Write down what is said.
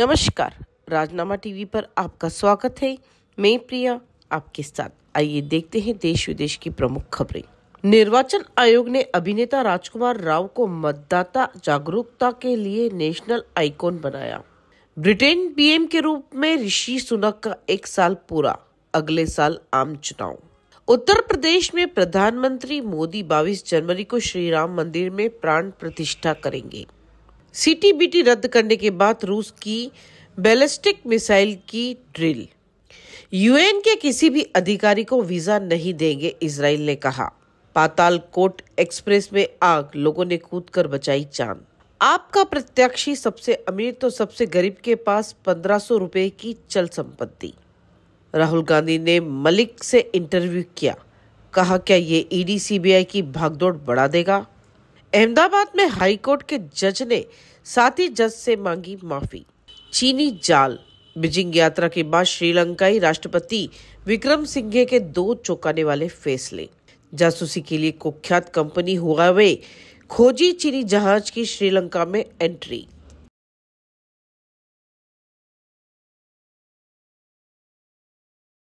नमस्कार राजनामा टीवी पर आपका स्वागत है मैं प्रिया आपके साथ आइए देखते हैं देश विदेश की प्रमुख खबरें निर्वाचन आयोग ने अभिनेता राजकुमार राव को मतदाता जागरूकता के लिए नेशनल आइकॉन बनाया ब्रिटेन पीएम के रूप में ऋषि सुनक का एक साल पूरा अगले साल आम चुनाव उत्तर प्रदेश में प्रधानमंत्री मोदी 22 जनवरी को श्री राम मंदिर में प्राण प्रतिष्ठा करेंगे सीटीबीटी रद्द करने के बाद रूस की बैलिस्टिक मिसाइल की ड्रिल यूएन के किसी भी अधिकारी को वीजा नहीं देंगे इसराइल ने कहा पाताल कोट एक्सप्रेस में आग लोगों ने कूद कर बचाई चांद आपका प्रत्याशी सबसे अमीर तो सबसे गरीब के पास पंद्रह सौ रुपये की चल संपत्ति राहुल गांधी ने मलिक से इंटरव्यू किया कहा क्या ये ईडी सीबीआई की भागदौड़ बढ़ा देगा अहमदाबाद में हाईकोर्ट के जज ने साथी जज से मांगी माफी चीनी जाल बीजिंग यात्रा के बाद श्रीलंकाई राष्ट्रपति विक्रम सिंघे के दो चौंकाने वाले फैसले जासूसी के लिए कुख्यात कंपनी हुआ खोजी चीनी जहाज की श्रीलंका में एंट्री